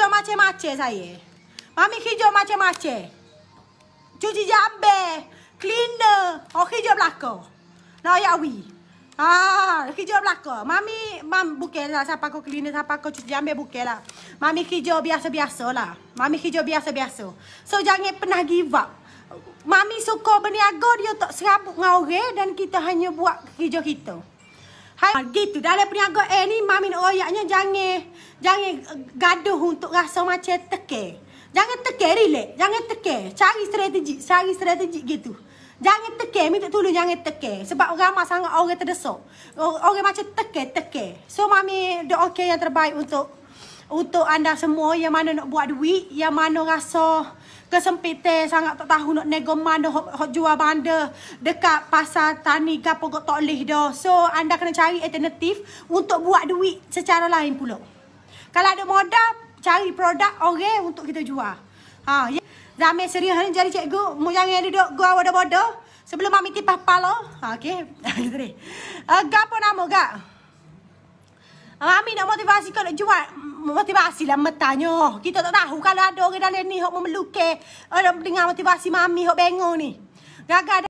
hijau macam-macam saya. Mami hijau macam-macam. Cuci jambe, cleaner, oh hijau belaka. Nah, ya wi. Ah, hijau belaka. Mami, mam bukalah siapa kau cleaner, siapa kau cuci jambe bukalah. Mami hijau biasa-biasa lah. Mami hijau biasa-biasa. So jangan pernah give up. Mami suka berniaga dia tak serabut dengan orang dan kita hanya buat hijau kita. Hai, gitu. Dalam peniaga eh ni, mami nak royaknya jangan, jangan eh, gaduh untuk rasa macam tekeh. Jangan teke rile, Jangan teke. Cari strategi, cari strategi gitu. Jangan tekeh, minta tolong jangan teke. Sebab ramai sangat orang terdesak. Orang macam teke-teke. So, mami, the okay yang terbaik untuk untuk anda semua yang mana nak buat duit, yang mana rasa kesempitan sangat tak tahu nak nego mana hot jual benda dekat pasar tani ke apa kok tak dah. So anda kena cari alternatif untuk buat duit secara lain pula. Kalau ada modal, cari produk orang okay, untuk kita jual. Ha, ya. Zamir serius ha, ni jadi cikgu. Mu jangan duduk gua bodoh-bodoh. Sebelum mami tipah pala. Ha, okay. Gitu ni. Uh, nama gak? Abang Amin nak motivasi kau nak jual motivasi lah metanya. Kita tak tahu kalau ada orang dalam ni yang memelukai. Orang dengar motivasi Mami yang bengong ni. Gagal